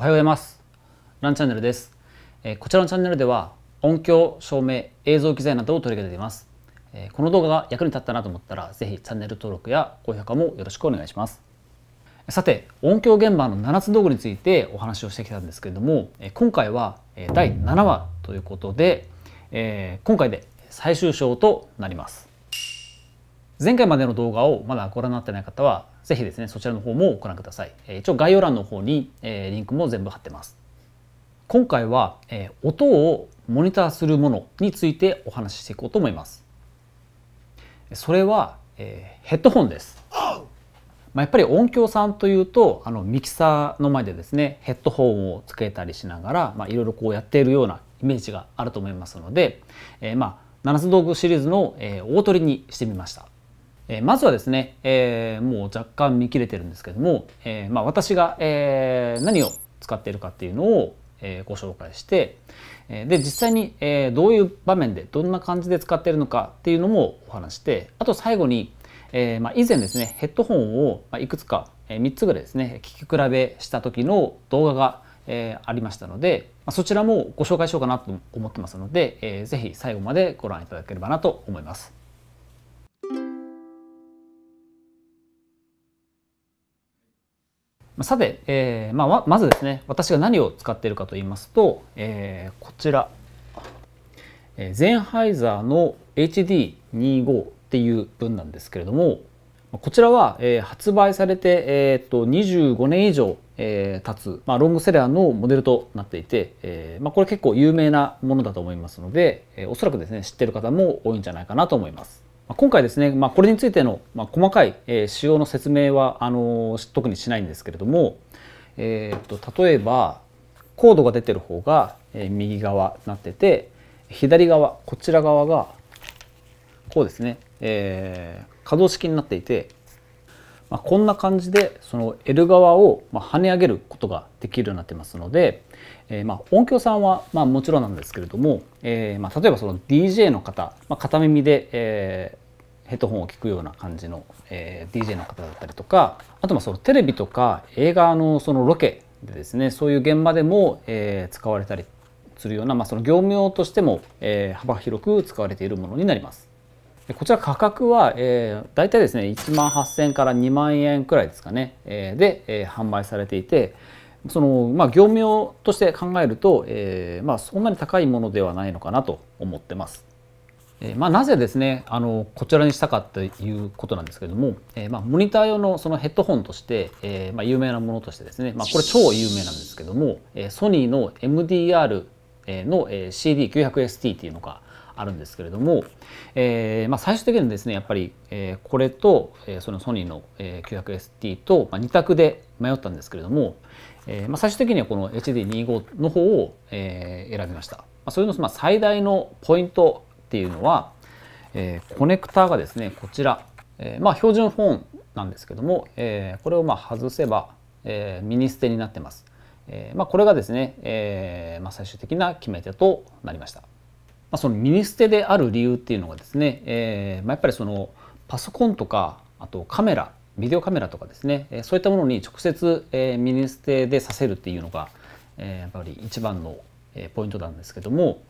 おはようございますランチャンネルです、えこちらのチャンネルでは音響、照明、映像機材などを取り上げています、えこの動画が役に立ったなと思ったらぜひチャンネル登録や高評価もよろしくお願いしますさて音響現場の7つ道具についてお話をしてきたんですけれども今回は第7話ということで、え今回で最終章となります前回までの動画をまだご覧になってない方はぜひですね、そちらの方もご覧ください。一応概要欄の方にリンクも全部貼ってます。今回は音をモニターするものについてお話ししていこうと思います。それはヘッドホンです。まあ、やっぱり音響さんというとあのミキサーの前でですねヘッドホンをつけたりしながらいろいろこうやっているようなイメージがあると思いますので、えー、まあ7つ道具シリーズの、大取りにしてみました。えまずはですね、えー、もう若干見切れてるんですけども、えー、まあ、私が、えー、何を使っているかっていうのを、えご紹介して、えで実際に、えどういう場面でどんな感じで使っているのかっていうのもお話してあと最後に、えまあ、以前ですねヘッドホンをいくつか、え3つぐらいですね聞き比べした時の動画がえー、ありましたので、まあ、そちらもご紹介しようかなと思ってますので、えー、ぜひ最後までご覧いただければなと思います。さて、えーまあ、まずですね私が何を使っているかと言いますと、えー、こちら、えー、ゼンハイザーの HD25 っていう分なんですけれどもこちらは、えー、発売されて、えー、と25年以上、えー、経つ、まあ、ロングセラーのモデルとなっていて、えーまあ、これ結構有名なものだと思いますので、えー、おそらくですね知ってる方も多いんじゃないかなと思います。今回ですね、まあ、これについての、ま細かい、え仕様の説明はあの特にしないんですけれども、えー、っと例えばコードが出てる方が、え右側になってて左側こちら側がこうですね、えー、可動式になっていてまあ、こんな感じでその L 側をま跳ね上げることができるようになってますので、えー、ま音響さんはまもちろんなんですけれども、えー、ま例えばその DJ の方、まあ、片耳で、えヘッドホンを聞くような感じの、え DJ の方だったりとかあとまそのテレビとか映画のそのロケでですねそういう現場でも、え使われたりするような、まあ、その業務用としても、え幅広く使われているものになります。こちら価格は、えー、大体ですね1万8000から2万円くらいですかね、えー、で、えー、販売されていてその、まあ、業務用として考えると、えーまあ、そんなに高いものではないのかなと思ってます。えーまあ、なぜですねあのこちらにしたかということなんですけれども、えーまあ、モニター用のそのヘッドホンとして、えーまあ、有名なものとしてですね、まあ、これ超有名なんですけども、えソニーの MDR の CD900ST っていうのがあるんですけれども、えー、まあ、最終的にですねやっぱり、えー、これと、えー、そのソニーの、えー、900ST と、まあ、2択で迷ったんですけれども、えーまあ、最終的にはこの HD25 の方を、えー、選びました。まあ、それの、まあ、最大のポイントっていうのは、えー、コネクターがですねこちら、えー、まあ、標準フォンなんですけども、えー、これをまあ外せば、えー、ミニステになってます。えーまあ、これがですね、えーまあ、最終的な決め手となりました。まあ、そのミニ捨てである理由っていうのがですね、えーまあ、やっぱりそのパソコンとかあとカメラビデオカメラとかですね、えー、そういったものに直接、えー、ミニ捨てでさせるっていうのが、えー、やっぱり一番の、えー、ポイントなんですけども、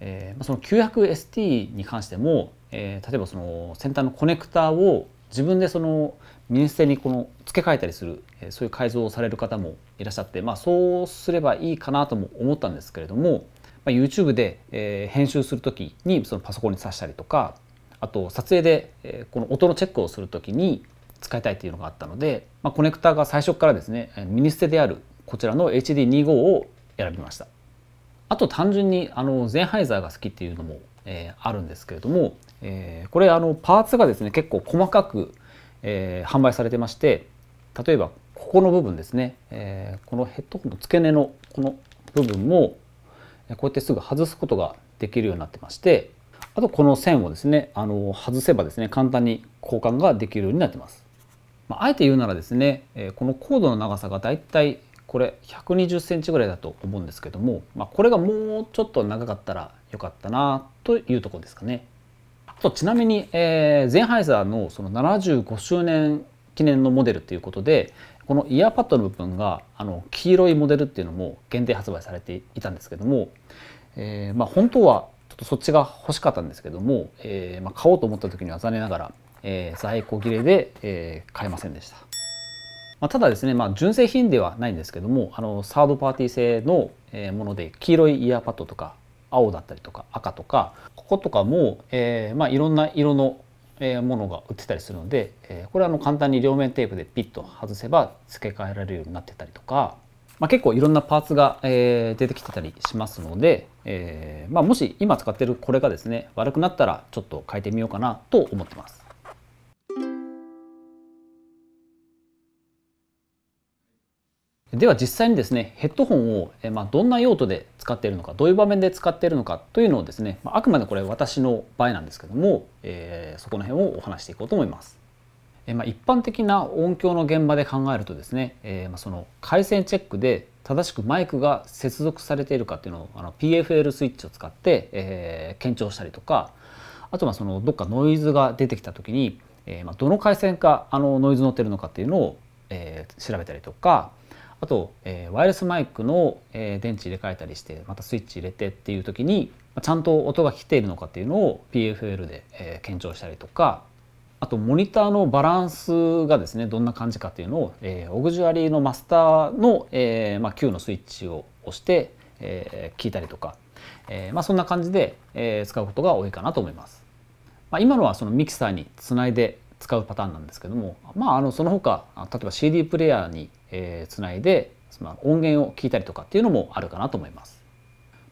えーまあ、その 900ST に関しても、えー、例えばその先端のコネクターを自分でそのミニステにこの付け替えたりするそういう改造をされる方もいらっしゃって、まあ、そうすればいいかなとも思ったんですけれどもまあ、YouTube で、えー、編集する時にそのパソコンに挿したりとかあと撮影で、えー、この音のチェックをする時に使いたいというのがあったので、まあ、コネクターが最初からですねミニステであるこちらの HD25 を選びましたあと単純にあのゼンハイザーが好きっていうのも、えー、あるんですけれども、えー、これあのパーツがですね結構細かく、えー、販売されてまして例えばここの部分ですね、えー、このヘッドホンの付け根のこの部分もこうやってすぐ外すことができるようになってましてあとこの線をですねあの外せばですね簡単に交換ができるようになってます。まあえて言うならですねこのコードの長さがだいたいこれ 120cm ぐらいだと思うんですけども、まあ、これがもうちょっと長かったらよかったなというとこですかね。あとちなみに、えー、ゼンハイザーのその75周年記念のモデルということで、このイヤーパッドの部分があの黄色いモデルっていうのも限定発売されていたんですけども、えー、まあ本当はちょっとそっちが欲しかったんですけども、えー、まあ買おうと思った時には残念ながら、えー、在庫切れで、えー、買えませんでした。まあ、ただですね、まあ、純正品ではないんですけどもあのサードパーティー製のもので黄色いイヤーパッドとか青だったりとか赤とかこことかも、えーまあ、いろんな色のものが売ってたりするのでこれはあの簡単に両面テープでピッと外せば付け替えられるようになってたりとか、まあ、結構いろんなパーツが出てきてたりしますので、えまあ、もし今使ってるこれがですね悪くなったらちょっと変えてみようかなと思ってます。では実際にですねヘッドホンを、えまあ、どんな用途で使っているのかどういう場面で使っているのかというのをですね、まあ、くまでこれ私の場合なんですけども、えー、そこの辺をお話していこうと思います。えまあ、一般的な音響の現場で考えるとですね、えまその回線チェックで正しくマイクが接続されているかっていうのをあの PFL スイッチを使って、えー、検証したりとかあとはそのどっかノイズが出てきた時に、えまどの回線かあのノイズ乗ってるのかっていうのを、え調べたりとかあと、えー、ワイヤレスマイクの、えー、電池入れ替えたりしてまたスイッチ入れてっていう時にちゃんと音が来ているのかっていうのを PFL で、えー、検証したりとかあとモニターのバランスがですねどんな感じかっていうのを、えー、オグジュアリーのマスターの、えーまあ、Q のスイッチを押して、えー、聞いたりとか、えーまあ、そんな感じで、えー、使うことが多いかなと思います。まあ、今のはそのミキサーにつないで使うパターンなんですけども、まあ、あのその他例えば CD プレーヤーに、えつないで音源を聞いたりとかっていうのもあるかなと思います。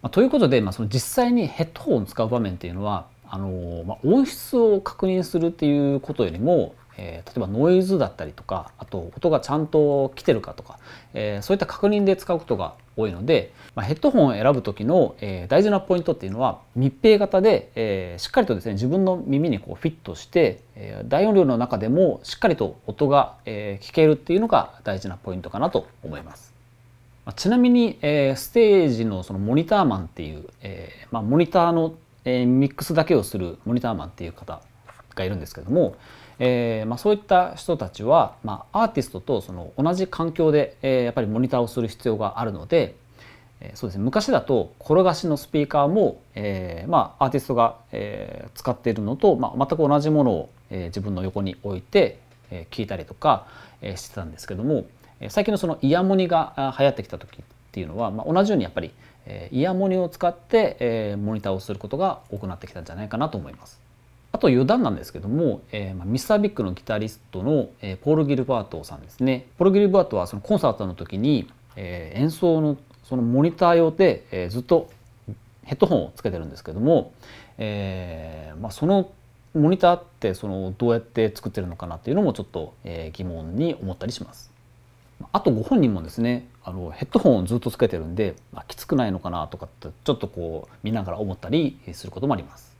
まあ、ということで、まあ、その実際にヘッドホンを使う場面っていうのはあのまあ、音質を確認するっていうことよりもえー、例えばノイズだったりとかあと音がちゃんと来てるかとか、えー、そういった確認で使うことが多いので、まあ、ヘッドホンを選ぶ時の、えー、大事なポイントっていうのは密閉型で、えしっかりとですね自分の耳にこうフィットして、え大音量の中でもしっかりと音が、え聞けるっていうのが大事なポイントかなと思います。まあ、ちなみに、えステージのそのモニターマンっていう、えまあ、モニターの、えミックスだけをするモニターマンっていう方がいるんですけども、えー、まあ、そういった人たちは、まあ、アーティストとその同じ環境で、えー、やっぱりモニターをする必要があるので、えー、そうですね、昔だと転がしのスピーカーも、えまあ、アーティストが、え使っているのと、ま全く同じものを、え自分の横に置いて、え聞いたりとか、えしてたんですけども最近のそのイヤモニが流行ってきた時っていうのは、ま同じようにやっぱりイヤモニを使って、えモニターをすることが多くなってきたんじゃないかなと思います。と余談なんですけども、えー、まあ、ミスタービッグのギタリストの、えー、ポール・ギルバートさんですねポール・ギルバートはそのコンサートの時に、えー、演奏のそのモニター用で、えー、ずっとヘッドホンをつけてるんですけども、えーまあ、そのモニターってそのどうやって作ってるのかなっていうのもちょっと、えー、疑問に思ったりします。あとご本人もですねあのヘッドホンをずっとつけてるんで、まあ、きつくないのかなとかってちょっとこう見ながら思ったりすることもあります。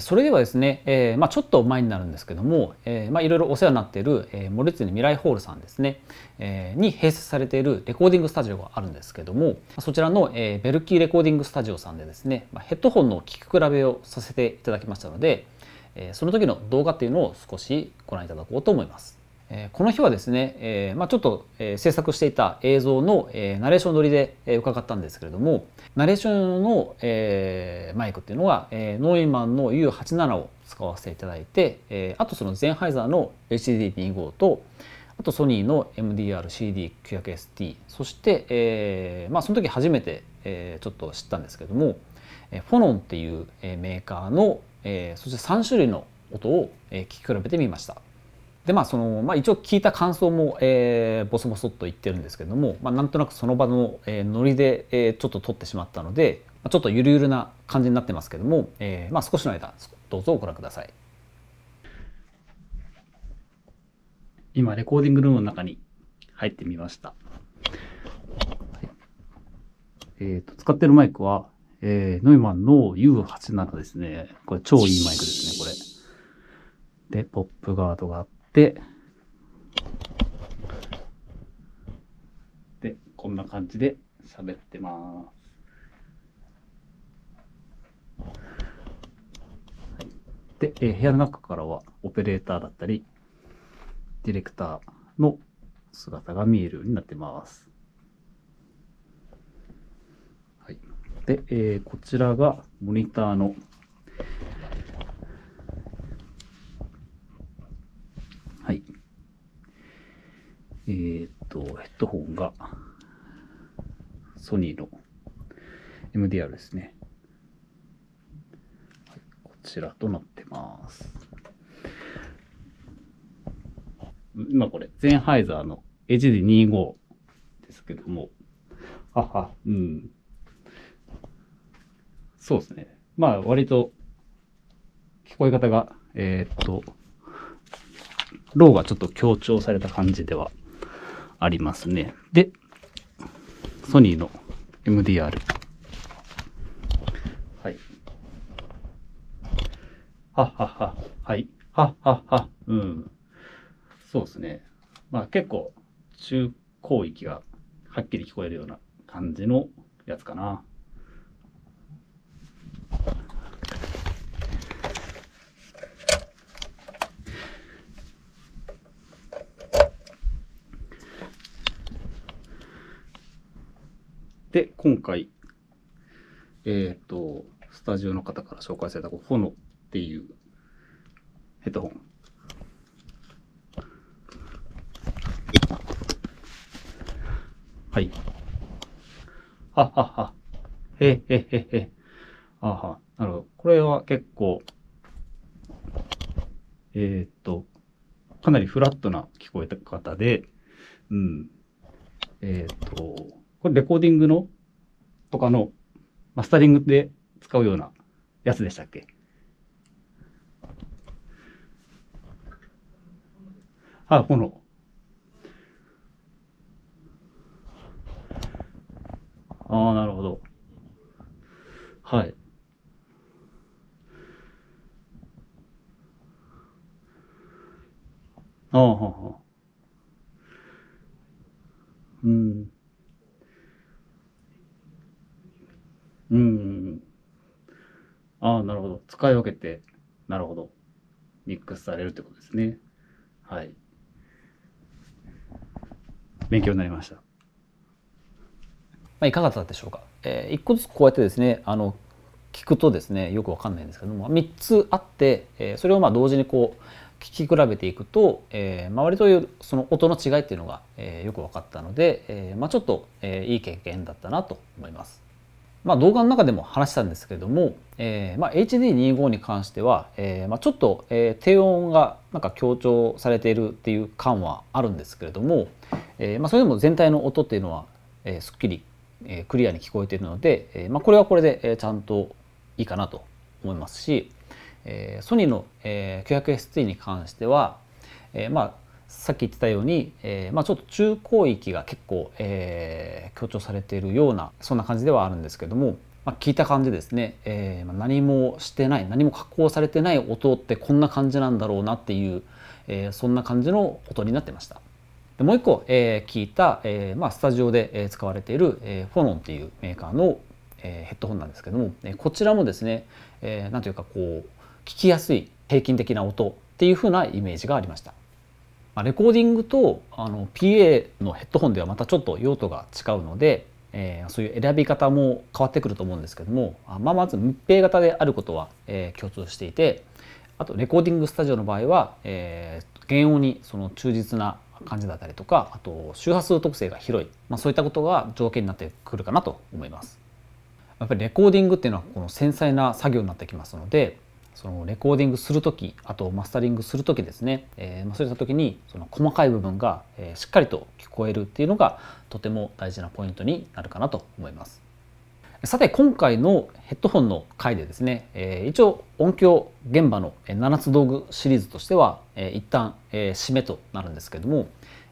それではですね、えーまあ、ちょっと前になるんですけども、えーまあ、いろいろお世話になっている、えー、モレツネ未来ホールさんですね、えー、に併設されているレコーディングスタジオがあるんですけどもそちらの、えー、ベルキーレコーディングスタジオさんでですね、まあ、ヘッドホンの聴き比べをさせていただきましたので、えー、その時の動画っていうのを少しご覧いただこうと思います。えこの日はですね、えまあ、ちょっと、え制作していた映像の、えナレーション撮りで、え伺ったんですけれどもナレーションの、えマイクっていうのは、えノイマンの U87 を使わせていただいて、えあとそのゼンハイザーの HD25 とあとソニーの MDR-CD900ST そして、えまあ、その時初めて、えちょっと知ったんですけども、えフォノンっていう、えメーカーの、えそして3種類の音を、え聞き比べてみました。でまあそのまあ、一応聞いた感想も、えー、ボソボソっと言ってるんですけども、まあ、なんとなくその場の、えー、ノリで、えー、ちょっと撮ってしまったので、ちょっとゆるゆるな感じになってますけども、えーまあ、少しの間どうぞご覧ください。今レコーディングルームの中に入ってみました。えーと、使ってるマイクは、えー、ノイマンの U87 ですね。これ超いいマイクですね、これ。で、ポップガードがあっ、で、こんな感じで喋ってます。で、えー、部屋の中からはオペレーターだったり、ディレクターの姿が見えるようになってます。はい、で、えー、こちらがモニターのえー、っと、ヘッドホンが、ソニーの MDR ですね。こちらとなってます。今これ、ゼンハイザーの HD25 ですけども、はは、うん。そうですね。まあ、割と、聞こえ方が、えー、っと、ローがちょっと強調された感じではありますね。で、ソニーの MDR。はい。はっはっは。はい。はっはっは。うん。そうですね。まあ結構、中高域がはっきり聞こえるような感じのやつかな。で、今回、えっ、ー、と、スタジオの方から紹介された、フォノっていうヘッドホン。はい。はっはっは。へへへへ。あは。なるほど。これは結構、えー、っと、かなりフラットな聞こえた方で、うん。えー、っと、これレコーディングのとかのマスタリングで使うようなやつでしたっけあ、この。ああ、なるほど。はい。ああ、はあ、はあ。うん。うん。ああ、なるほど。使い分けて、なるほど。ミックスされるってことですね。はい。勉強になりました。まあ、いかがだったでしょうか。えー、一個ずつこうやってですね、あの、聞くとですね、よくわかんないんですけども、3つあって、えー、それをまあ同時にこう、聞き比べていくと、えー、りというその音の違いっていうのが、えー、よく分かったので、えー、まあ、ちょっと、えいい経験だったなと思います。まあ、動画の中でも話したんですけれども、えーまあ、HD25 に関しては、えーまあ、ちょっと、えー、低音がなんか強調されているっていう感はあるんですけれども、えーまあ、それでも全体の音っていうのは、えー、すっきり、えー、クリアに聞こえているので、えーまあ、これはこれで、えー、ちゃんといいかなと思いますし、えー、ソニーの、えー、900ST に関しては、えーまあさっき言ってたように、えー、まあ、ちょっと中高域が結構、えー、強調されているようなそんな感じではあるんですけども、まあ、聞いた感じですね、えー、まあ、何もしてない何も加工されてない音ってこんな感じなんだろうなっていう、えそんな感じの音になってました。でもう一個、え聞いた、えまあ、スタジオで使われている、えフォノンっていうメーカーの、えヘッドホンなんですけども、えこちらもですね何、えー、なんというかこう聞きやすい平均的な音っていう風なイメージがありました。まレコーディングとあの PA のヘッドホンではまたちょっと用途が違うので、えー、そういう選び方も変わってくると思うんですけども、まあ、まず密閉型であることは、えー、共通していてあとレコーディングスタジオの場合は、えー、原音にその忠実な感じだったりとかあと周波数特性が広い、まあ、そういったことが条件になってくるかなと思います。やっぱりレコーディングっていうのはこの繊細な作業になってきますのでそのレコーディングする時あとマスタリングする時ですね、えー、そういった時にその細かい部分が、えしっかりと聞こえるっていうのがとても大事なポイントになるかなと思います。さて今回のヘッドホンの回でですね、えー、一応音響現場の7つ道具シリーズとしては、え一旦、え締めとなるんですけども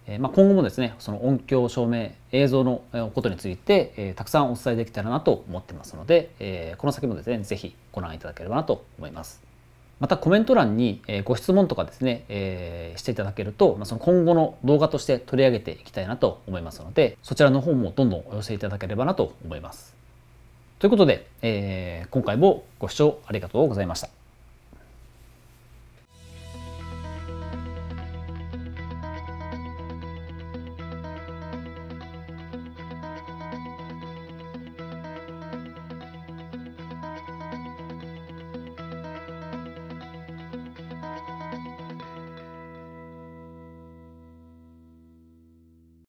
えま今後もですねその音響照明映像のことについて、えたくさんお伝えできたらなと思ってますので、えこの先もですね是非ご覧いただければなと思います。またコメント欄にご質問とかですね、えー、していただけると、まあ、その今後の動画として取り上げていきたいなと思いますのでそちらの方もどんどんお寄せいただければなと思います。ということで、え今回もご視聴ありがとうございました。